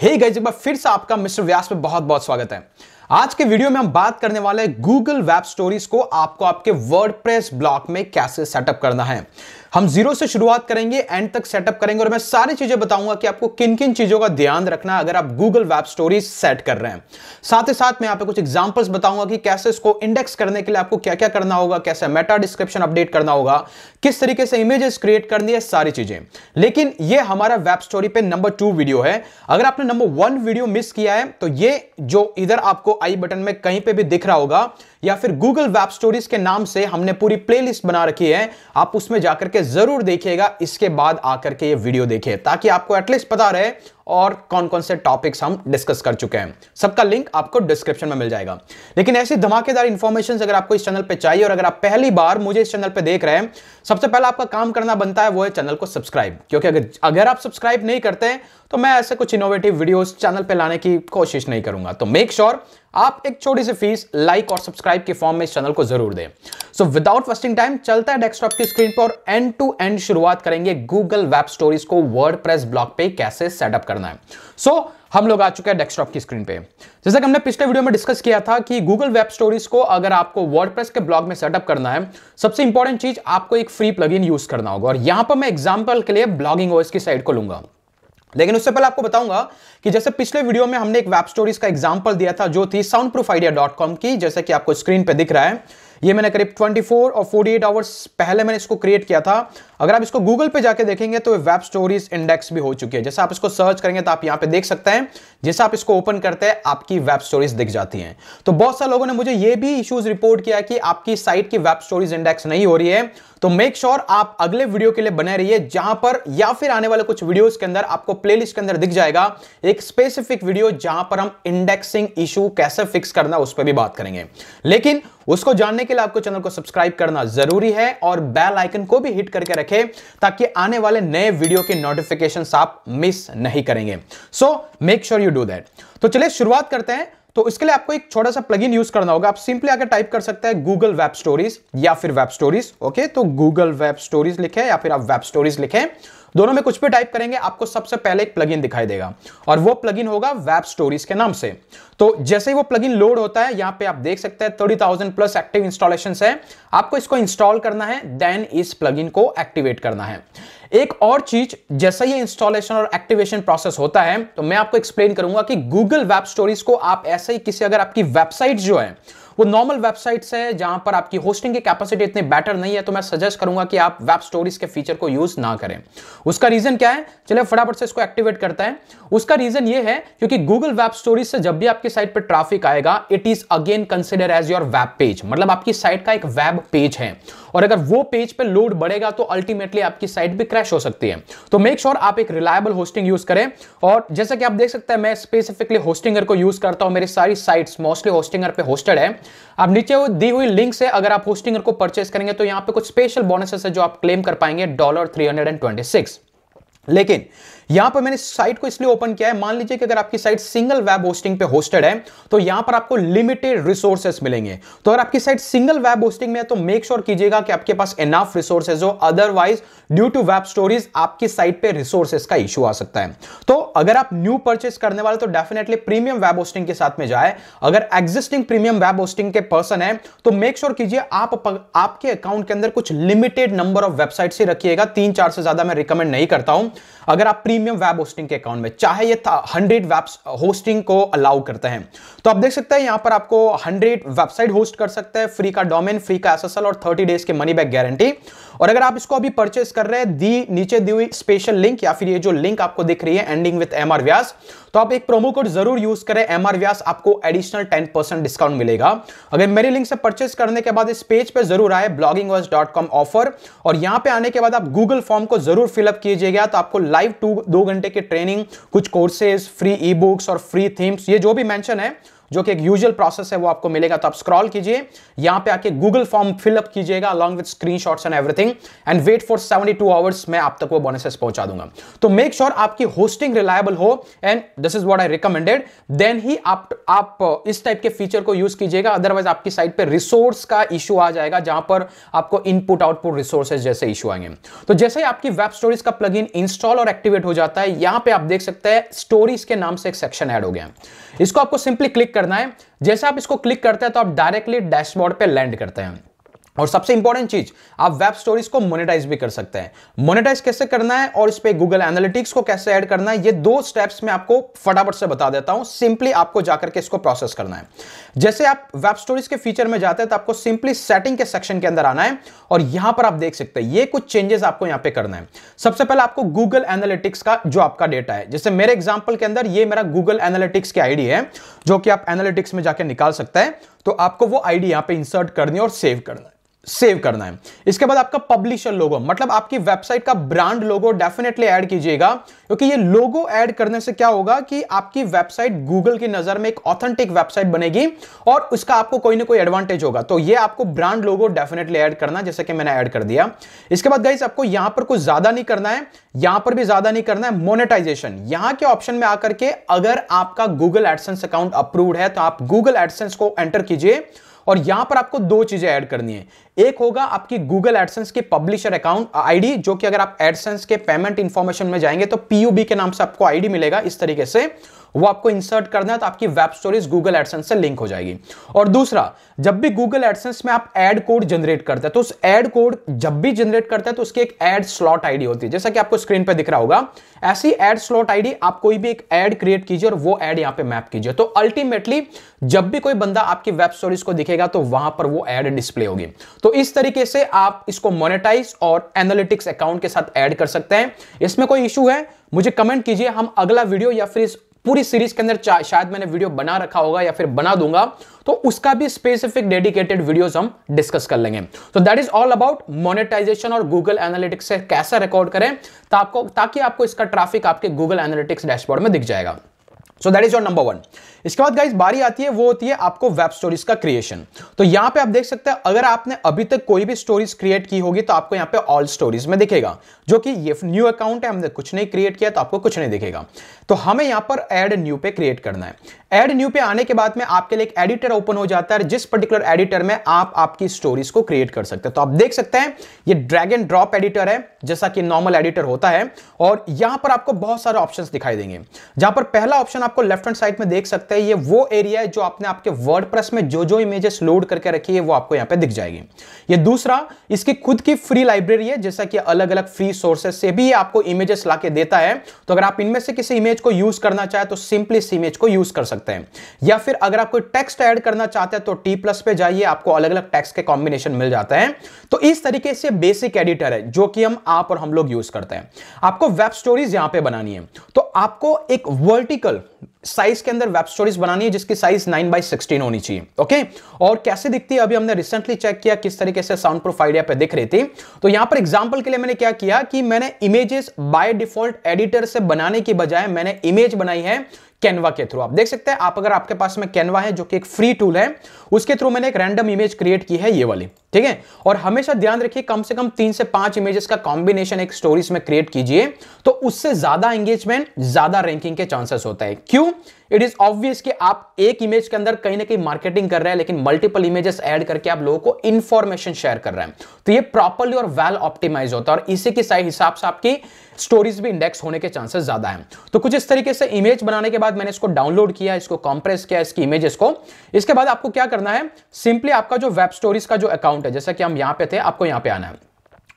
हे hey guys एक बार फिर से आपका मिस्टर व्यास में बहुत बहुत स्वागत है आज के वीडियो में हम बात करने वाले हैं गूगल वेब स्टोरीज को आपको आपके वर्डप्रेस ब्लॉक में कैसे सेटअप करना है हम जीरो से शुरुआत करेंगे एंड तक सेटअप करेंगे और मैं सारी चीजें बताऊंगा कि आपको किन किन चीजों का ध्यान रखना है अगर आप गूगल वेब स्टोरीज सेट कर रहे हैं साथ ही साथ मैं यहाँ पे कुछ एग्जाम्पल्स बताऊंगा कि कैसे इसको इंडेक्स करने के लिए आपको क्या क्या करना होगा कैसे मेटा डिस्क्रिप्शन अपडेट करना होगा किस तरीके से इमेजेस क्रिएट करनी है सारी चीजें लेकिन यह हमारा वेब स्टोरी पे नंबर टू वीडियो है अगर आपने नंबर वन वीडियो मिस किया है तो ये जो इधर आपको आई बटन में कहीं पे भी दिख रहा होगा या फिर गूगल वेब स्टोरीज के नाम से हमने पूरी प्लेलिस्ट बना रखी है आप उसमें जाकर के जरूर देखिएगा इसके बाद आकर के ये वीडियो देखिए ताकि आपको एटलीस्ट पता रहे और कौन कौन से टॉपिक्स हम डिस्कस कर चुके हैं सबका लिंक आपको डिस्क्रिप्शन में मिल जाएगा लेकिन ऐसी धमाकेदार इंफॉर्मेशन अगर आपको इस चैनल पर चाहिए और अगर आप पहली बार मुझे इस चैनल पर देख रहे हैं सबसे पहला आपका काम करना बनता है वो है चैनल को सब्सक्राइब क्योंकि अगर अगर आप सब्सक्राइब नहीं करते हैं तो मैं ऐसे कुछ इनोवेटिव वीडियोस चैनल पर लाने की कोशिश नहीं करूंगा तो मेक श्योर sure आप एक छोटी सी फीस लाइक और सब्सक्राइब के फॉर्म में इस चैनल को जरूर दें सो विदाउट वेस्टिंग टाइम चलता है डेस्कटॉप की स्क्रीन पर और एंड टू एंड शुरुआत करेंगे गूगल वेब स्टोरीज को वर्ड ब्लॉग पे कैसे सेटअप करना है सो so, हम लोग आ चुके हैं डेस्कटॉप की स्क्रीन पे जैसा कि हमने पिछले वीडियो में डिस्कस किया था कि गूगल वेब स्टोरीज को अगर आपको वर्ड के ब्लॉग में सेटअप करना है सबसे इंपॉर्टेंट चीज आपको एक फ्री प्लगइन यूज करना होगा और यहां पर मैं एग्जाम्पल के लिए ब्लॉगिंग ओएस की साइड को लूंगा लेकिन उससे पहले आपको बताऊंगा कि जैसे पिछले वीडियो में हमने एक वेब स्टोरीज का एग्जांपल दिया था जो थी sound proof idea dot com की जैसे कि आपको स्क्रीन पे दिख रहा है ये मैंने करीब 24 और 48 आवर्स पहले मैंने इसको क्रिएट किया था अगर आप इसको गूगल पे जाके देखेंगे तो वेब स्टोरीज इंडेक्स भी हो चुकी है जैसे आप इसको सर्च करेंगे तो आप यहाँ पे देख सकते हैं जैसे आप इसको ओपन करते हैं आपकी वेब स्टोरीज दिख जाती हैं तो बहुत सारे लोगों ने मुझे ये भी इश्यूज रिपोर्ट किया कि आपकी साइट की वेब स्टोरीज इंडेक्स नहीं हो रही है तो मेक श्योर sure आप अगले वीडियो के लिए बने रहिए जहां पर या फिर आने वाले कुछ वीडियोस के अंदर आपको प्लेलिस्ट के अंदर दिख जाएगा एक स्पेसिफिक वीडियो जहां पर हम इंडेक्सिंग इशू कैसे फिक्स करना उस पर भी बात करेंगे लेकिन उसको जानने के लिए आपको चैनल को सब्सक्राइब करना जरूरी है और बेल आइकन को भी हिट करके रखें ताकि आने वाले नए वीडियो के नोटिफिकेशन आप मिस नहीं करेंगे so make sure you do that तो चलिए शुरुआत करते हैं तो इसके लिए आपको एक छोटा सा प्लगइन यूज करना होगा आप सिंपली आकर टाइप कर सकते हैं गूगल वेब स्टोरीज या फिर वेब स्टोरीज ओके तो गूगल वेब स्टोरीज लिखें या फिर आप वेब स्टोरीज लिखें दोनों में कुछ भी टाइप करेंगे आपको सबसे पहले एक प्लगइन दिखाई देगा और वो प्लगइन होगा वेब स्टोरीज के नाम से तो जैसे ही वो प्लगइन लोड होता है यहां पे आप देख सकते हैं thirty thousand plus active installation है आपको इसको इंस्टॉल करना है देन इस प्लगइन को एक्टिवेट करना है एक और चीज जैसा ही इंस्टॉलेशन और एक्टिवेशन प्रोसेस होता है तो मैं आपको एक्सप्लेन करूंगा कि गूगल वेब स्टोरीज को आप ऐसे ही किसी अगर आपकी वेबसाइट जो है वो नॉर्मल वेबसाइट्स है जहां पर आपकी होस्टिंग की कैपेसिटी इतनी बेटर नहीं है तो मैं सजेस्ट करूंगा कि आप वेब स्टोरीज के फीचर को यूज ना करें उसका रीजन क्या है चलिए फटाफट से इसको एक्टिवेट करता है उसका रीजन ये है क्योंकि गूगल वेब स्टोरीज से जब भी आपकी साइट पर ट्राफिक आएगा it is again consider as your web page मतलब आपकी साइट का एक वेब पेज है और अगर वो पेज पे लोड बढ़ेगा तो अल्टीमेटली आपकी साइट भी क्रैश हो सकती है तो मेक श्योर sure आप एक रिलायबल होस्टिंग यूज करें और जैसा कि आप देख सकते हैं मैं स्पेसिफिकली होस्टिंगर को यूज करता हूं मेरी सारी साइट्स मोस्टली होस्टिंगर पे होस्टेड है अब नीचे दी हुई लिंक से अगर आप होस्टिंगर को परचेस करेंगे तो यहाँ पे कुछ स्पेशल बोनसेस है जो आप क्लेम कर पाएंगे डॉलर थ्री लेकिन यहां पर मैंने साइट को इसलिए ओपन किया है मान लीजिए कि अगर आपकी साइट सिंगल वेब होस्टिंग पे होस्टेड है तो यहां पर आपको लिमिटेड रिसोर्सेस मिलेंगे तो अगर आपकी साइट सिंगल वेब होस्टिंग में है तो मेक श्योर कीजिएगा कि आपके पास एनाफ रिसोर्सेज हो otherwise due to web stories आपकी साइट पे रिसोर्सेस का इशू आ सकता है तो अगर आप न्यू परचेस करने वाले तो डेफिनेटली प्रीमियम वेब होस्टिंग के साथ में जाए अगर एग्जिस्टिंग प्रीमियम वेब होस्टिंग के पर्सन है तो मेक श्योर sure कीजिए आप आपके अकाउंट के अंदर कुछ लिमिटेड नंबर ऑफ वेबसाइट से रखिएगा तीन चार से ज्यादा मैं रिकमेंड नहीं करता हूं अगर आप प्रीमियम प्रीमियम वेब होस्टिंग के अकाउंट में चाहे ये हंड्रेड वेब होस्टिंग को अलाउ करते हैं तो आप देख सकते हैं यहां पर आपको हंड्रेड वेबसाइट होस्ट कर सकते हैं फ्री का डोमेन फ्री का एस और थर्टी डेज के मनी बैक गारंटी और अगर आप इसको अभी परचेस कर रहे हैं दी नीचे दी हुई स्पेशल लिंक या फिर ये जो लिंक आपको दिख रही है एंडिंग विथ एम व्यास तो आप एक प्रोमो कोड जरूर यूज करें एम व्यास आपको एडिशनल टेन परसेंट डिस्काउंट मिलेगा अगर मेरे लिंक से परचेस करने के बाद इस पेज पर जरूर आए ब्लॉगिंग ऑफर और यहां पर आने के बाद आप गूगल फॉर्म को जरूर फिलअप कीजिएगा तो आपको लाइव टू दो घंटे की ट्रेनिंग कुछ कोर्सेज फ्री ई बुक्स और फ्री थीम्स ये जो भी मैंशन है जो कि एक यूजुअल प्रोसेस है वो आपको मिलेगा तो आप स्क्रॉल कीजिए यहां पे आके गूगल फॉर्म फिलअप कीजिएगा along with screen and everything and wait for seventy two hours मैं आप तक वो बोनसेस पहुंचा दूंगा तो मेक श्योर sure आपकी होस्टिंग रिलायबल हो and this is what I recommended then ही आप, आप uh, इस टाइप के फीचर को यूज कीजिएगा अदरवाइज आपकी साइट पर रिसोर्स का इशू आ जाएगा जहां पर आपको इनपुट आउटपुट रिसोर्सेज जैसे इशू आएंगे तो जैसे ही आपकी वेब स्टोरीज का प्लग इंस्टॉल और एक्टिवेट हो जाता है यहां पर आप देख सकते हैं स्टोरीज के नाम से एक सेक्शन एड हो गया इसको आपको सिंपली क्लिक करना है जैसे आप इसको क्लिक करते हैं तो आप डायरेक्टली डैशबोर्ड पर लैंड करते हैं और सबसे इंपॉर्टेंट चीज आप वेब स्टोरीज को मोनेटाइज भी कर सकते हैं मोनेटाइज कैसे करना है और इस पर गूगल एनालिटिक्स को कैसे ऐड करना है ये दो स्टेप्स में आपको फटाफट से बता देता हूं सिंपली आपको जाकर के इसको प्रोसेस करना है जैसे आप वेब स्टोरीज के फीचर में जाते हैं तो आपको सिंपली सेटिंग के सेक्शन के अंदर आना है और यहां पर आप देख सकते हैं ये कुछ चेंजेस आपको यहां पर करना है सबसे पहले आपको गूगल एनालिटिक्स का जो आपका डेटा है जैसे मेरे एग्जाम्पल के अंदर ये मेरा गूगल एनालिटिक्स की आईडी है जो कि आप एनालिटिक्स में जाकर निकाल सकते हैं तो आपको वो आईडी यहां पर इंसर्ट करनी है और सेव करना है सेव करना है इसके बाद आपका पब्लिशर लोगो मतलब आपकी वेबसाइट का ब्रांड लोगो डेफिनेटली ऐड कीजिएगा क्योंकि ये लोगो ऐड करने से क्या होगा कि आपकी वेबसाइट गूगल की नजर में एक ऑथेंटिक वेबसाइट बनेगी और उसका आपको कोई ना कोई एडवांटेज होगा तो ये आपको ब्रांड लोगो डेफिनेटली ऐड करना जैसे कि मैंने ऐड कर दिया इसके बाद गाइस आपको यहां पर कुछ ज्यादा नहीं करना है यहां पर भी ज्यादा नहीं करना है मोनेटाइजेशन यहां के ऑप्शन में आकर के अगर आपका गूगल एडसेंस अकाउंट अप्रूव्ड है तो आप गूगल एडसेंस को एंटर कीजिए और यहां पर आपको दो चीजें ऐड करनी है एक होगा आपकी गूगल एडसेंस के पब्लिशर अकाउंट आईडी जो कि अगर आप एडसेंस के पेमेंट इंफॉर्मेशन में जाएंगे तो पीयूबी के नाम से आपको आईडी मिलेगा इस तरीके से वो आपको इंसर्ट करना है तो आपकी वेब स्टोरीज गूगल एडसेंस से लिंक हो जाएगी और दूसरा जब भी गूगल एडसेंस में आप एड कोड जनरेट करते हैं तो उस एड कोड जब भी जनरेट करते हैं तो उसकी एक एड स्लॉट आईडी होती है जैसा कि आपको स्क्रीन पर दिख रहा होगा ऐसी एड स्लॉट आईडी आप कोई भी एक एड क्रिएट कीजिए और वो एड यहां पे मैप कीजिए तो अल्टीमेटली जब भी कोई बंदा आपकी वेब स्टोरीज को दिखेगा तो वहां पर वो एड डिस्प्ले होगी तो इस तरीके से आप इसको मोनेटाइज और एनालिटिक्स अकाउंट के साथ एड कर सकते हैं इसमें कोई इशू है मुझे कमेंट कीजिए हम अगला वीडियो या फिर इस पूरी सीरीज के अंदर शायद मैंने वीडियो बना रखा होगा या फिर बना दूंगा तो उसका भी स्पेसिफिक डेडिकेटेड वीडियोस हम डिस्कस कर लेंगे तो that is all about monetization और गूगल एनालिटिक्स से कैसा रिकॉर्ड करें ताकि आपको इसका ट्रैफिक आपके गूगल एनालिटिक्स डैशबोर्ड में दिख जाएगा so that is your number one इसके बाद गाइज बारी आती है वो होती है आपको वेब स्टोरीज का क्रिएशन तो यहाँ पे आप देख सकते हैं अगर आपने अभी तक कोई भी स्टोरीज क्रिएट की होगी तो आपको यहां पे ऑल स्टोरीज में दिखेगा जो कि ये न्यू अकाउंट है हमने कुछ नहीं क्रिएट किया तो आपको कुछ नहीं दिखेगा तो हमें यहाँ पर एड न्यू पे क्रिएट करना है एड न्यू पे आने के बाद में आपके लिए एक एडिटर ओपन हो जाता है जिस पर्टिकुलर एडिटर में आप आपकी स्टोरीज को क्रिएट कर सकते हैं तो आप देख सकते हैं ये ड्रैग एंड ड्रॉप एडिटर है जैसा कि नॉर्मल एडिटर होता है और यहां पर आपको बहुत सारे ऑप्शन दिखाई देंगे जहां पर पहला ऑप्शन आपको लेफ्ट हैंड साइड में देख सकते हैं ये वो एरिया है जो आपने आपके वर्ड में जो जो इमेजेस लोड करके रखी है वो आपको यहाँ पे दिख जाएगी ये दूसरा इसकी खुद की फ्री लाइब्रेरी है जैसा कि अलग अलग फ्री सोर्सेस से भी ये आपको इमेजेस ला देता है तो अगर आप इनमें से किसी इमेज को यूज करना चाहे तो सिंपली इस इमेज को यूज कर सकते हैं या फिर अगर आप कोई टेक्स्ट ऐड करना चाहते हैं तो टी प्लस पे जाइए आपको अलग अलग टेक्स्ट के कॉम्बिनेशन मिल जाते हैं तो इस तरीके से बेसिक एडिटर है जो कि हम आप और हम लोग यूज करते हैं आपको वेब स्टोरीज यहां पे बनानी है तो आपको एक वर्टिकल साइज के अंदर वेब स्टोरीज बनानी है जिसकी साइज 9 बाई सिक्सटीन होनी चाहिए ओके और कैसे दिखती है अभी हमने रिसेंटली चेक किया किस तरीके से साउंड प्रूफ आइडिया पे दिख रही थी तो यहां पर एग्जांपल के लिए मैंने क्या किया कि मैंने इमेजेस बाय डिफॉल्ट एडिटर से बनाने की बजाय मैंने इमेज बनाई है कैनवा के थ्रू आप देख सकते हैं आप अगर आपके पास में कैनवा है जो कि एक फ्री टूल है उसके थ्रू मैंने एक रैंडम इमेज क्रिएट की है ये वाली ठीक है और हमेशा ध्यान रखिए कम से कम तीन से पांच इमेजेस का कॉम्बिनेशन एक स्टोरीज में क्रिएट कीजिए तो उससे ज्यादा एंगेजमेंट ज्यादा रैंकिंग के चांसेस होता है क्यों इट इज ऑब्वियस कि आप एक इमेज के अंदर कहीं ना कहीं मार्केटिंग कर रहे हैं लेकिन मल्टीपल इमेजेस ऐड करके आप लोगों को इंफॉर्मेशन शेयर कर रहे हैं तो ये प्रॉपरली और वेल ऑप्टिमाइज होता है और इसी के हिसाब से आपकी स्टोरीज भी इंडेक्स होने के चांसेस ज्यादा हैं तो कुछ इस तरीके से इमेज बनाने के बाद मैंने इसको डाउनलोड किया इसको कॉम्प्रेस किया इसकी इमेज को इसके बाद आपको क्या करना है सिंपली आपका जो वेब स्टोरीज का जो अकाउंट है जैसा कि हम यहां पे थे आपको यहां पे आना है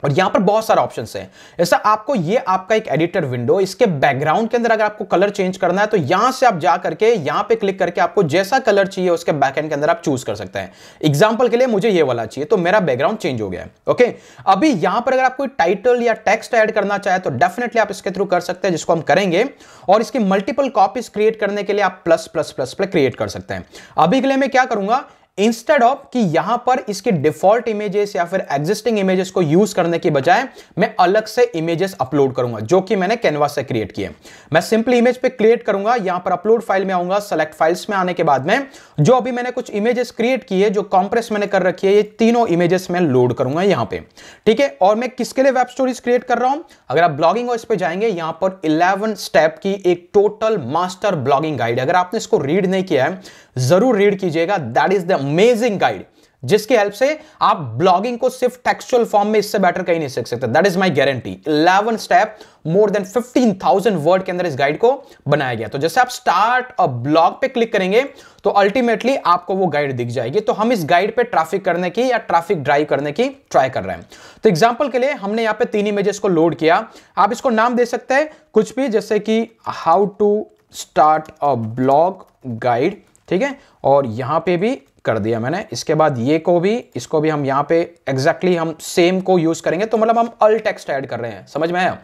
और यहां पर बहुत सारे ऑप्शन हैं ऐसा आपको ये आपका एक एडिटर विंडो इसके बैकग्राउंड के अंदर अगर आपको कलर चेंज करना है तो यहां से आप जा करके यहां पे क्लिक करके आपको जैसा कलर चाहिए उसके बैकएंड के अंदर आप चूज कर सकते हैं एग्जाम्पल के लिए मुझे ये वाला चाहिए तो मेरा बैकग्राउंड चेंज हो गया ओके अभी यहां पर अगर आप कोई टाइटल या टेक्स्ट एड करना चाहे तो डेफिनेटली आप इसके थ्रू कर सकते हैं जिसको हम करेंगे और इसकी मल्टीपल कॉपीज क्रिएट करने के लिए आप plus plus plus plus create कर सकते हैं अभी के लिए मैं क्या करूंगा इंस्टेड ऑफ कि यहां पर इसके डिफॉल्ट इमेजेस या फिर एग्जिस्टिंग इमेजेस को यूज करने के बजाय मैं अलग से इमेजेस अपलोड करूंगा जो कि मैंने कैनवास से क्रिएट किए मैं सिंपली इमेज पे क्रिएट करूंगा यहां पर अपलोड फाइल में आऊंगा सेलेक्ट फाइल्स में आने के बाद में जो अभी मैंने कुछ इमेजेस क्रिएट किए जो कॉम्प्रेस मैंने कर रखी है ये तीनों इमेजेस मैं लोड करूंगा यहां पर ठीक है और मैं किसके लिए वेब स्टोरीज क्रिएट कर रहा हूं अगर आप ब्लॉगिंग और इस पर जाएंगे यहां पर इलेवन स्टेप की एक टोटल मास्टर ब्लॉगिंग गाइड अगर आपने इसको रीड नहीं किया है जरूर रीड कीजिएगा that is the amazing guide जिसकी हेल्प से आप ब्लॉगिंग को सिर्फ टेक्सुअल फॉर्म में इससे बेटर कहीं नहीं सीख सकते that is my guarantee eleven step more than fifteen thousand word के अंदर इस गाइड को बनाया गया तो जैसे आप स्टार्ट अ ब्लॉग पे क्लिक करेंगे तो अल्टीमेटली आपको वो गाइड दिख जाएगी तो हम इस गाइड पे ट्रैफिक करने की या ट्रैफिक ड्राइव करने की ट्राई कर रहे हैं तो एग्जाम्पल के लिए हमने यहाँ पे तीन इमेजेस को लोड किया आप इसको नाम दे सकते हैं कुछ भी जैसे कि how to start a blog guide ठीक है और यहाँ पे भी कर दिया मैंने इसके बाद ये को भी इसको भी हम यहाँ पे एग्जैक्टली exactly हम सेम को यूज़ करेंगे तो मतलब हम अल टेक्स्ट ऐड कर रहे हैं समझ में आया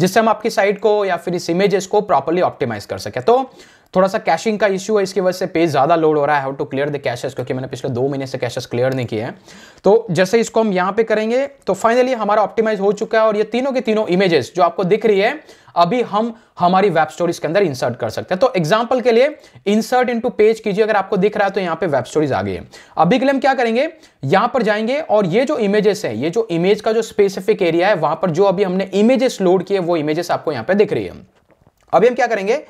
जिससे हम आपकी साइट को या फिर इस इमेजेस को प्रॉपरली ऑप्टिमाइज कर सके तो थोड़ा सा कैशिंग का इशू है इसकी वजह से पेज ज़्यादा लोड हो रहा है how to clear the caches क्योंकि मैंने पिछले दो महीने से कैशेस क्लियर नहीं किए हैं तो जैसे इसको हम यहाँ पे करेंगे तो फाइनली हमारा ऑप्टिमाइज हो चुका है और ये तीनों के तीनों इमेजेस जो आपको दिख रही है अभी हम हमारी वेब स्टोरीज के अंदर इंसर्ट कर सकते हैं तो एग्जाम्पल के लिए इंसर्ट इन पेज कीजिए अगर आपको दिख रहा है तो यहाँ पे वेब स्टोरीज आ गई है अभी के लिए हम क्या करेंगे यहाँ पर जाएंगे और ये जो इमेजेस है ये जो इमेज का जो स्पेसिफिक एरिया है वहां पर जो अभी हमने इमेजेस लोड किए वो इमेजेस आपको यहाँ पे दिख रही है अभी हम क्या करेंगे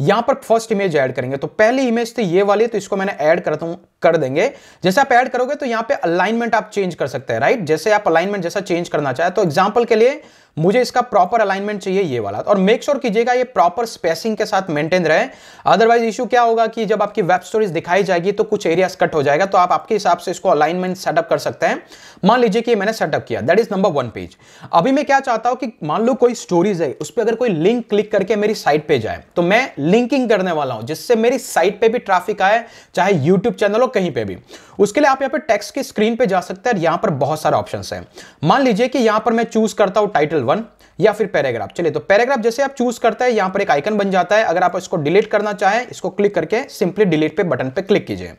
यहां पर फर्स्ट इमेज ऐड करेंगे तो पहली इमेज थी तो ये वाली तो इसको मैंने ऐड करता हूं कर देंगे जैसे आप ऐड करोगे तो यहां पे अलाइनमेंट आप चेंज कर सकते हैं राइट जैसे आप अलाइनमेंट जैसा चेंज करना चाहे तो एग्जाम्पल के लिए मुझे इसका प्रॉपर अलाइनमेंट चाहिए ये वाला और मेक श्योर कीजिएगा ये प्रॉपर स्पेसिंग के साथ मेंटेन रहे अदरवाइज इशू क्या होगा कि जब आपकी वेब स्टोरीज दिखाई जाएगी तो कुछ एरियाज कट हो जाएगा तो आप आपके हिसाब से इसको अलाइनमेंट सेटअप कर सकते हैं मान लीजिए कि मैंने सेटअप किया that is number one page अभी मैं क्या चाहता हूं कि मान लो कोई स्टोरीज है उस पर अगर कोई लिंक क्लिक करके मेरी साइट पे जाए तो मैं लिंकिंग करने वाला हूं जिससे मेरी साइट पे भी ट्राफिक आए चाहे यूट्यूब चैनल हो कहीं पे भी उसके लिए आप यहाँ पे टेक्स्ट की स्क्रीन पे जा सकते हैं यहां पर बहुत सारे ऑप्शन है मान लीजिए कि यहां पर मैं चूज करता हूं टाइटल वन या फिर पैराग्राफ चलिए तो पैराग्राफ जैसे आप चूज करते हैं यहां पर एक आइकन बन जाता है अगर आप इसको डिलीट करना चाहें इसको क्लिक करके सिंपली डिलीट पे बटन पे क्लिक कीजिए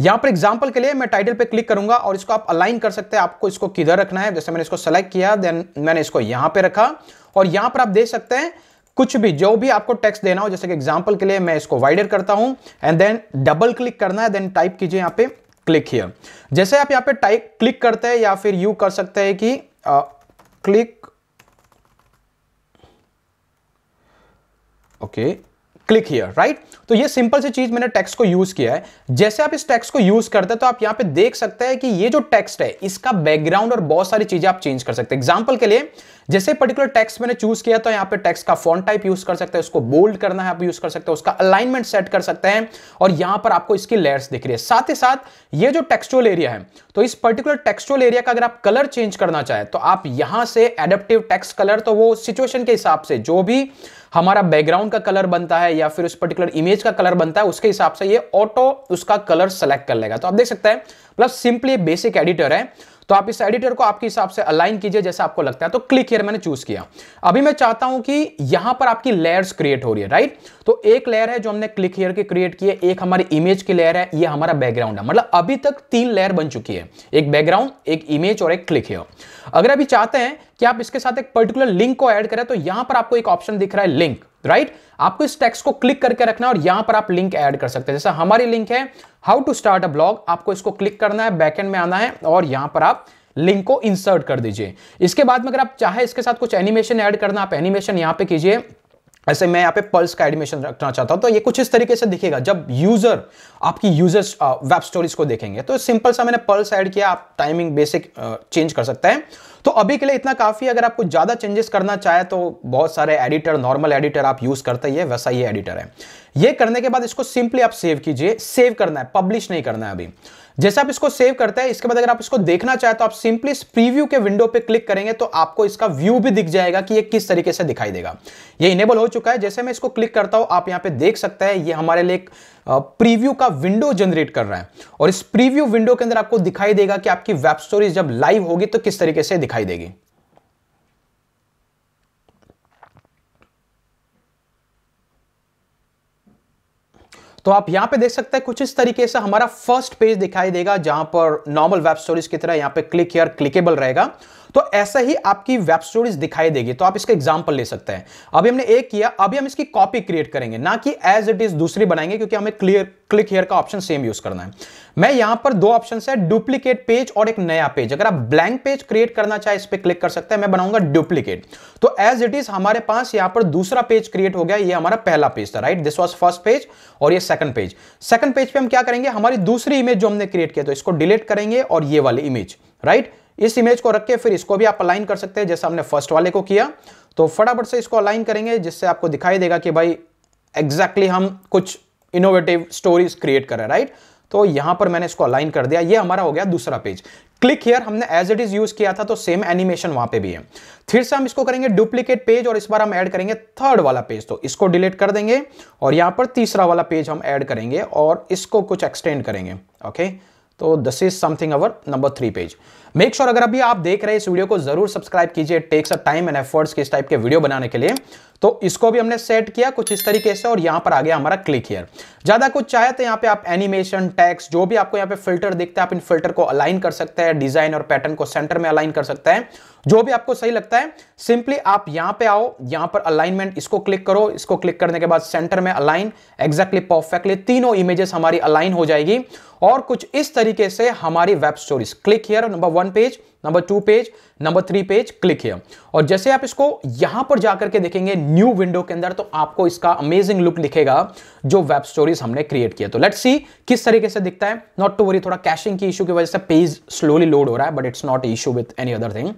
यहां पर एग्जाम्पल के लिए मैं टाइटल पे क्लिक करूंगा और इसको आप अलाइन कर सकते हैं आपको इसको किधर रखना है जैसे मैंने इसको सेलेक्ट किया देन मैंने इसको यहां पर रखा और यहां पर आप देख सकते हैं कुछ भी जो भी आपको टेक्स्ट देना हो जैसे कि एग्जाम्पल के लिए मैं इसको वाइडर करता हूं एंड देन डबल क्लिक करना है देन टाइप कीजिए यहां पे क्लिक हियर जैसे आप यहां पे टाइप क्लिक करते हैं या फिर यू कर सकते हैं कि आ, click okay click here right तो ये सिंपल सी चीज मैंने टेक्स्ट को यूज किया है जैसे आप इस टेक्स्ट को यूज करते हैं तो आप यहां पे देख सकते हैं कि ये जो टेक्स्ट है इसका बैकग्राउंड और बहुत सारी चीजें आप चेंज कर सकते हैं एग्जाम्पल के लिए जैसे पर्टिकुलर टेक्स्ट मैंने चूज किया तो यहां पे टेक्स्ट का फॉन्ट टाइप यूज कर सकते हैं उसको बोल्ड करना है आप यूज कर सकते हैं उसका अलाइनमेंट सेट कर सकते हैं और यहां पर आपको इसकी लेयर्स दिख रही है साथ ही साथ ये जो टेक्सचुअल एरिया है तो इस पर्टिकुलर टेक्सचुअल एरिया का अगर आप कलर चेंज करना चाहें तो आप यहां से एडेप्टिव टेक्स्ट कलर तो वो सिचुएशन के हिसाब से जो भी हमारा बैकग्राउंड का कलर बनता है या फिर उस पर्टिकुलर इमेज इमेज का कलर बनता है उसके हिसाब से ये ऑटो उसका कलर सेलेक्ट कर लेगा तो आप देख सकते हैं मतलब सिंपली बेसिक एडिटर है तो आप इस एडिटर को आपके हिसाब से अलाइन कीजिए जैसा आपको लगता है तो क्लिक हियर मैंने चूज किया अभी मैं चाहता हूं कि यहां पर आपकी लेयर्स क्रिएट हो रही है राइट तो एक लेयर है जो हमने क्लिक हियर के क्रिएट किए एक हमारी इमेज की लेयर है ये हमारा बैकग्राउंड है मतलब अभी तक तीन लेयर बन चुकी है एक बैकग्राउंड एक इमेज और एक क्लिक हेयर अगर अभी चाहते हैं कि आप इसके साथ एक पर्टिकुलर लिंक को एड करें तो यहां पर आपको एक ऑप्शन दिख रहा है लिंक राइट आपको इस टेक्स्ट को क्लिक करके रखना है और यहां पर आप लिंक ऐड कर सकते हैं जैसा हमारी लिंक है how to start a blog आपको इसको क्लिक करना है बैकहेंड में आना है और यहां पर आप लिंक को इंसर्ट कर दीजिए इसके बाद में अगर आप चाहे इसके साथ कुछ एनिमेशन ऐड करना आप एनिमेशन यहां पे कीजिए ऐसे मैं यहाँ पे पल्स का एडमिशन रखना चाहता हूँ तो ये कुछ इस तरीके से दिखेगा जब यूज़र आपकी यूजर्स वेब स्टोरीज को देखेंगे तो सिंपल सा मैंने पल्स ऐड किया आप टाइमिंग बेसिक चेंज कर सकते हैं तो अभी के लिए इतना काफ़ी अगर आपको ज़्यादा चेंजेस करना चाहे तो बहुत सारे एडिटर नॉर्मल एडिटर आप यूज़ करते ही है वैसा ये एडिटर है ये करने के बाद इसको सिंपली आप सेव कीजिए सेव करना है पब्लिश नहीं करना है अभी जैसे आप इसको सेव करते हैं इसके बाद अगर आप इसको देखना चाहे तो आप सिंपली प्रीव्यू के विंडो पे क्लिक करेंगे तो आपको इसका व्यू भी दिख जाएगा कि ये किस तरीके से दिखाई देगा ये इनेबल हो चुका है जैसे मैं इसको क्लिक करता हूं आप यहां पे देख सकते हैं ये हमारे लिए प्रीव्यू का विंडो जनरेट कर रहा है और इस प्रीव्यू विंडो के अंदर आपको दिखाई देगा कि आपकी वेब स्टोरी जब लाइव होगी तो किस तरीके से दिखाई देगी तो आप यहां पे देख सकते हैं कुछ इस तरीके से हमारा फर्स्ट पेज दिखाई देगा जहां पर नॉर्मल वेब स्टोरीज की तरह यहां पे क्लिक हियर क्लिकेबल रहेगा तो ऐसा ही आपकी वेब स्टोरीज दिखाई देगी तो आप इसका एग्जाम्पल ले सकते हैं अभी हमने एक किया अभी हम इसकी कॉपी क्रिएट करेंगे ना कि एज इट इज दूसरी बनाएंगे क्योंकि हमें क्लियर क्लिक हेयर का ऑप्शन सेम यूज करना है मैं यहां पर दो ऑप्शन है डुप्लीकेट पेज और एक नया पेज अगर आप ब्लैंक पेज क्रिएट करना चाहे इस पर क्लिक कर सकते हैं मैं बनाऊंगा डुप्लीकेट तो एज इट इज हमारे पास यहां पर दूसरा पेज क्रिएट हो गया ये हमारा पहला पेज था right this was first page और ये सेकंड पेज सेकंड पेज पे हम क्या करेंगे हमारी दूसरी इमेज जो हमने क्रिएट किया तो इसको डिलीट करेंगे और ये वाली इमेज राइट right? इस इमेज को रख के फिर इसको भी आप अलाइन कर सकते हैं जैसे हमने फर्स्ट वाले को किया तो फटाफट से इसको अलाइन करेंगे जिससे आपको दिखाई देगा कि भाई एग्जैक्टली exactly हम कुछ इनोवेटिव स्टोरीज क्रिएट कर रहे हैं राइट तो यहां पर मैंने इसको अलाइन कर दिया ये हमारा हो गया दूसरा पेज क्लिक हियर हमने एज इट इज यूज किया था तो सेम एनिमेशन वहां पे भी है फिर से हम इसको करेंगे डुप्लीकेट पेज और इस बार हम ऐड करेंगे थर्ड वाला पेज तो इसको डिलीट कर देंगे और यहां पर तीसरा वाला पेज हम ऐड करेंगे और इसको कुछ एक्सटेंड करेंगे ओके okay? तो this is something our number three page make sure अगर अभी आप देख रहे हैं इस वीडियो को जरूर सब्सक्राइब कीजिए takes a time and efforts के इस टाइप के वीडियो बनाने के लिए तो इसको भी हमने सेट किया कुछ इस तरीके से और यहां पर आ गया हमारा क्लिक हियर ज्यादा कुछ चाहे तो यहाँ पे आप एनिमेशन टैक्स जो भी आपको यहाँ पे फिल्टर देखते हैं आप इन फिल्टर को अलाइन कर सकते हैं डिजाइन और पैटर्न को सेंटर में अलाइन कर सकते हैं जो भी आपको सही लगता है सिंपली आप यहां पे आओ यहां पर अलाइनमेंट इसको क्लिक करो इसको क्लिक करने के बाद सेंटर में अलाइन एग्जैक्टली परफेक्टली तीनों इमेजेस हमारी अलाइन हो जाएगी और कुछ इस तरीके से हमारी web stories click here number one page number two page number three page click here और जैसे आप इसको यहां पर जाकर के देखेंगे न्यू विंडो के अंदर तो आपको इसका अमेजिंग लुक लिखेगा जो वेब स्टोरीज स्टोरीज हमने क्रिएट किया तो लेट्स सी किस तरीके से दिखता है नॉट टू वरी थोड़ा कैशिंग की इशू की वजह से पेज स्लोली लोड हो रहा है but it's not issue with any other thing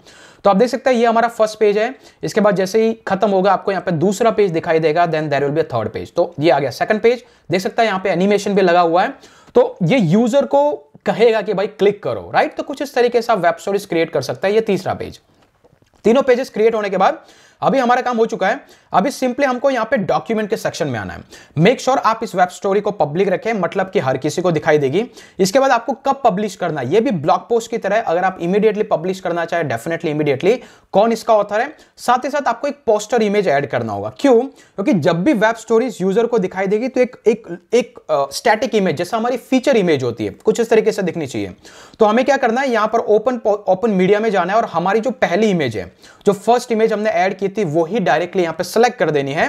तो आप देख सकते हैं ये हमारा फर्स्ट पेज है इसके बाद जैसे ही खत्म होगा आपको यहाँ पे दूसरा पेज दिखाई देगा then there will be third page तो ये आ गया सेकंड पेज देख सकता है यहाँ पे एनिमेशन भी लगा हुआ है तो ये यूजर को कहेगा कि भाई क्लिक करो राइट तो कुछ इस तरीके से आप वेब स्टोरीज क्रिएट कर सकता है ये तीसरा पेज तीनों पेजेस क्रिएट होने के बाद अभी हमारा काम हो चुका है अभी सिंपली हमको यहाँ पे डॉक्यूमेंट के सेक्शन में आना है मेक श्योर sure आप इस वेब स्टोरी को पब्लिक रखें मतलब कि हर किसी को दिखाई देगी इसके बाद आपको कब पब्लिश करना है ये भी ब्लॉग पोस्ट की तरह अगर आप इमीडिएटली पब्लिश करना चाहे डेफिनेटली इमीडिएटली कौन इसका ऑथर है साथ ही साथ आपको एक पोस्टर इमेज ऐड करना होगा क्यों क्योंकि जब भी वेब स्टोरीज यूजर को दिखाई देगी तो एक एक एक स्टैटिक इमेज जैसा हमारी फीचर इमेज होती है कुछ इस तरीके से दिखनी चाहिए तो हमें क्या करना है यहाँ पर ओपन ओपन मीडिया में जाना है और हमारी जो पहली इमेज है जो फर्स्ट इमेज हमने ऐड की थी वही डायरेक्टली यहाँ पे सेलेक्ट कर देनी है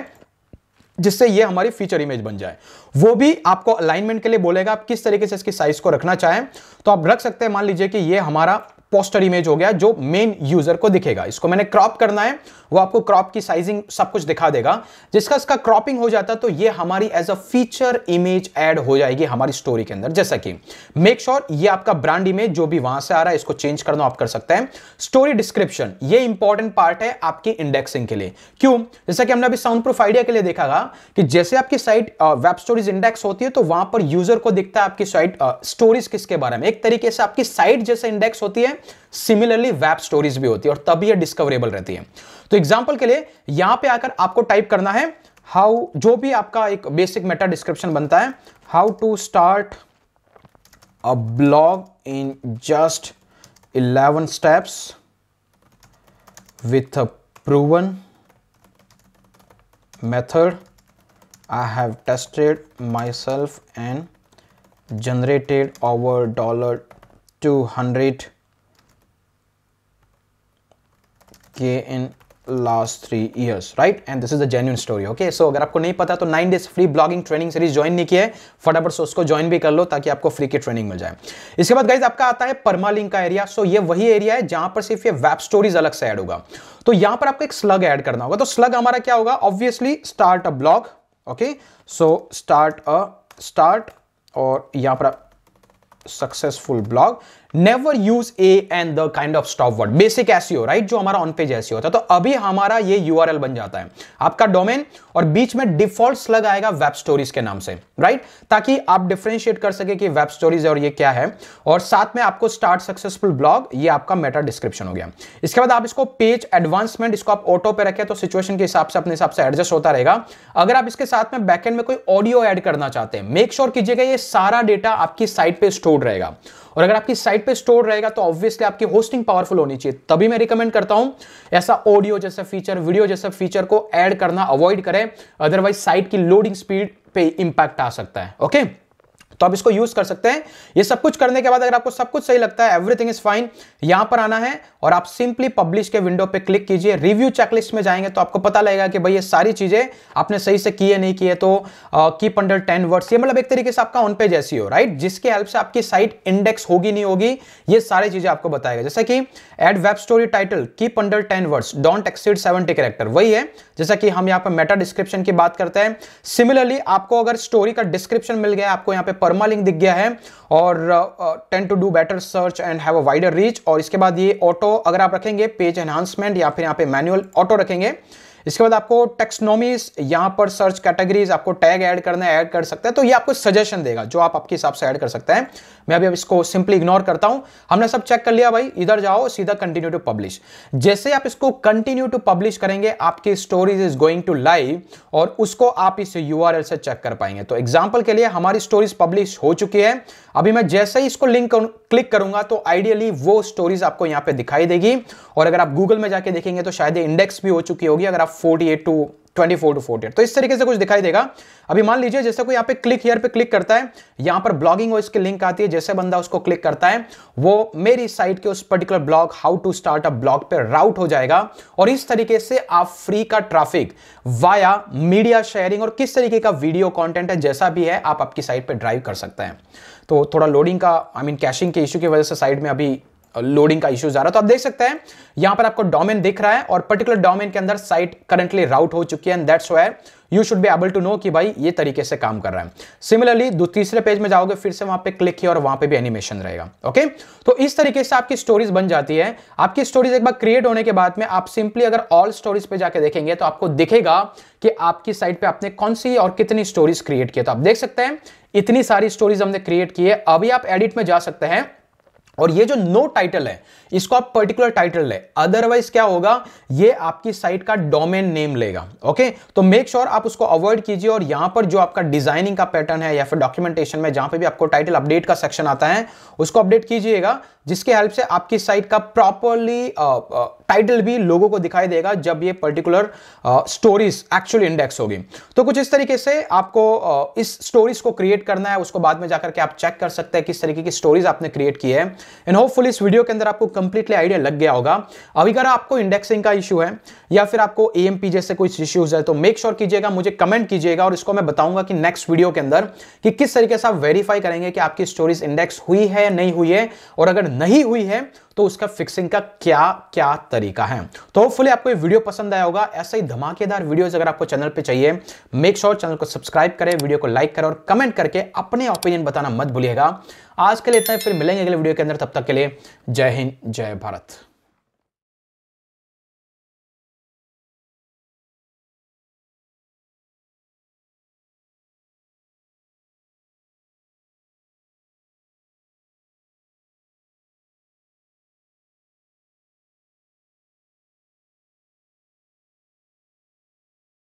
जिससे ये हमारी फीचर इमेज बन जाए वो भी आपको अलाइनमेंट के लिए बोलेगा आप किस तरीके से इसकी साइज को रखना चाहें तो आप रख सकते हैं मान लीजिए कि ये हमारा पोस्टर इमेज हो गया जो मेन यूजर को दिखेगा इसको मैंने क्रॉप करना है वो आपको क्रॉप की साइजिंग सब कुछ दिखा देगा जिसका इसका क्रॉपिंग हो जाता तो ये हमारी as a feature image add हो जाएगी हमारी स्टोरी के अंदर जैसा कि मेक श्योर sure ये आपका ब्रांड इमेज जो भी वहां से आ रहा है इसको चेंज करना आप कर सकते हैं स्टोरी डिस्क्रिप्शन ये इंपॉर्टेंट पार्ट है आपकी इंडेक्सिंग के लिए क्यों जैसा कि हमने अभी साउंड प्रूफ आइडिया के लिए देखा कि जैसे आपकी साइट वेब स्टोरीज इंडेक्स होती है तो वहां पर यूजर को दिखता है आपकी साइट स्टोरीज किसके बारे में एक तरीके से आपकी साइट जैसे इंडेक्स होती है सिमिलरली वेब स्टोरीज भी होती है और तब यह डिस्कवरेबल रहती है तो एग्जाम्पल के लिए यहां पर आकर आपको टाइप करना है हाउ जो भी आपका एक बेसिक मेटा डिस्क्रिप्शन बनता है how to start a blog in just eleven with a proven method I have tested myself and generated over dollar two hundred K in last three years right and this is the genuine story okay so अगर आपको नहीं पता तो nine days free blogging training series join नहीं किया है फटाफट से उसको ज्वाइन भी कर लो ताकि आपको फ्री की ट्रेनिंग मिल जाए इसके बाद गाइज आपका आता है परमालिंक का एरिया सो so ये वही एरिया है जहां पर सिर्फ ये वेब स्टोरीज अलग से ऐड होगा तो यहां पर आपको एक स्लग ऐड करना होगा तो स्लग हमारा क्या होगा obviously start a blog okay so start a start और यहां पर successful blog never use a and the kind of stop word basic SEO right जो हमारा ऑन पेज एसईओ होता है तो अभी हमारा ये यूआरएल बन जाता है आपका डोमेन और बीच में डिफॉल्ट स्लग आएगा वेब स्टोरीज के नाम से राइट ताकि आप डिफ्रेंशिएट कर सके कि वेब स्टोरीज और ये क्या है और साथ में आपको स्टार्ट सक्सेसफुल ब्लॉग ये आपका मेटा डिस्क्रिप्शन हो गया इसके बाद आप इसको पेज एडवांसमेंट इसको आप ऑटो पे रखें तो सिचुएशन के हिसाब से अपने हिसाब से एडजस्ट होता रहेगा अगर आप इसके साथ में बैकएंड में कोई ऑडियो ऐड करना चाहते हैं मेक श्योर sure कीजिएगा ये सारा डेटा आपकी साइट पे स्टोर रहेगा और अगर आपकी साइट पे स्टोर रहेगा तो ऑब्वियसली आपकी होस्टिंग पावरफुल होनी चाहिए तभी मैं रिकमेंड करता हूं ऐसा ऑडियो जैसा फीचर वीडियो जैसा फीचर को ऐड करना अवॉइड करें अदरवाइज साइट की लोडिंग स्पीड पे इंपैक्ट आ सकता है ओके okay? तो आप इसको यूज कर सकते हैं ये सब कुछ करने के बाद अगर आपको सब कुछ सही लगता है एवरीथिंग इज फाइन यहां पर आना है और आप सिंपली पब्लिश के विंडो पे क्लिक कीजिए रिव्यू चेकलिस्ट में जाएंगे तो आपको पता लगेगा कि भाई ये सारी चीजें आपने सही से की है नहीं की है तो कीप अंडर टेन वर्ड्स ये मतलब एक तरीके से आपका ऑन पेज ऐसी हो राइट जिसके हेल्प से आपकी साइट इंडेक्स होगी नहीं होगी ये सारी चीजें आपको बताएगा जैसे कि add web story title keep under ten words don't exceed seventy character वही है जैसा कि हम यहाँ पर मेटा डिस्क्रिप्शन की बात करते हैं सिमिलरली आपको अगर स्टोरी का डिस्क्रिप्शन मिल गया आपको यहाँ पे परमा दिख गया है और tend to do better search and have a wider reach और इसके बाद ये ऑटो अगर आप रखेंगे पेज एनहांसमेंट या फिर यहाँ पे मैनुअल ऑटो रखेंगे इसके बाद आपको टेक्सनोमीज यहां पर सर्च कैटेगरीज आपको टैग ऐड करना है ऐड कर सकते हैं तो ये आपको सजेशन देगा जो आप आपके हिसाब से ऐड कर सकते हैं मैं अभी अब इसको सिंपली इग्नोर करता हूं हमने सब चेक कर लिया भाई इधर जाओ सीधा कंटिन्यू टू पब्लिश जैसे आप इसको कंटिन्यू टू पब्लिश करेंगे आपकी stories is going to live और उसको आप इस यू से चेक कर पाएंगे तो एग्जाम्पल के लिए हमारी स्टोरीज पब्लिश हो चुकी है अभी मैं जैसे ही इसको लिंक क्लिक करूंगा तो आइडियली वो स्टोरीज आपको यहां पे दिखाई देगी और अगर आप गूगल में जाके देखेंगे तो शायद इंडेक्स भी हो चुकी होगी अगर आप forty eight to twenty four to forty eight तो इस तरीके से कुछ दिखाई देगा अभी मान लीजिए जैसे कोई यहाँ पे क्लिक हेयर पे क्लिक करता है यहाँ पर ब्लॉगिंग और इसके लिंक आती है जैसे बंदा उसको क्लिक करता है वो मेरी साइट के उस particular blog how to start a blog पे राउट हो जाएगा और इस तरीके से आप फ्री का ट्रैफिक वाया मीडिया शेयरिंग और किस तरीके का वीडियो कॉन्टेंट है जैसा भी है आप आपकी साइट पर ड्राइव कर सकते हैं तो थोड़ा लोडिंग का आई मीन कैशिंग के इश्यू की वजह से साइड में अभी लोडिंग का इश्यूज आ रहा है तो आप देख सकते हैं यहां पर आपको डोमेन दिख रहा है और पर्टिकुलर डोमेन के अंदर साइट करंटली राउट हो चुकी है and that's where you should be able to know कि भाई ये तरीके से काम कर रहा है सिमिलरली तीसरे पेज में जाओगे फिर से वहां पे क्लिक किया और वहां पे भी एनिमेशन रहेगा ओके तो इस तरीके से आपकी स्टोरीज बन जाती है आपकी स्टोरीज एक बार क्रिएट होने के बाद में आप सिंपली अगर ऑल स्टोरीज पे जाके देखेंगे तो आपको दिखेगा कि आपकी साइट पे आपने कौन सी और कितनी स्टोरीज क्रिएट की तो आप देख सकते हैं इतनी सारी स्टोरीज हमने क्रिएट की है अभी आप एडिट में जा सकते हैं और ये जो नो टाइटल है इसको आप पर्टिकुलर टाइटल ले अदरवाइज क्या होगा ये आपकी साइट का डोमेन नेम लेगा ओके तो मेक श्योर sure आप उसको अवॉइड कीजिए और यहां पर जो आपका डिजाइनिंग का पैटर्न है या फिर डॉक्यूमेंटेशन में जहां पे भी आपको टाइटल अपडेट का सेक्शन आता है उसको अपडेट कीजिएगा जिसके हेल्प से आपकी साइट का प्रॉपरली टाइटल uh, uh, भी लोगों को दिखाई देगा जब ये पर्टिकुलर स्टोरीज एक्चुअली इंडेक्स होगी तो कुछ इस तरीके से आपको uh, इस स्टोरीज को क्रिएट करना है उसको बाद में जाकर के आप चेक कर सकते हैं किस तरीके की स्टोरीज आपने क्रिएट की है एंड होपफुल इस वीडियो के अंदर आपको कंप्लीटली आइडिया लग गया होगा अभी अगर आपको इंडेक्सिंग का इशू है या फिर आपको ए जैसे कुछ इश्यूज है तो मेक श्योर sure कीजिएगा मुझे कमेंट कीजिएगा और इसको मैं बताऊंगा कि नेक्स्ट वीडियो के अंदर कि किस तरीके से आप वेरीफाई करेंगे कि आपकी स्टोरीज इंडेक्स हुई है नहीं हुई है और अगर नहीं हुई है तो उसका फिक्सिंग का क्या क्या तरीका है तो होपफुली आपको ये वीडियो पसंद आया होगा ऐसे ही धमाकेदार वीडियोस अगर आपको चैनल पे चाहिए मेक श्योर चैनल को सब्सक्राइब करें वीडियो को लाइक करें और कमेंट करके अपने ओपिनियन बताना मत भूलिएगा आज के लिए इतना फिर मिलेंगे अगले वीडियो के अंदर तब तक के लिए जय हिंद जय भारत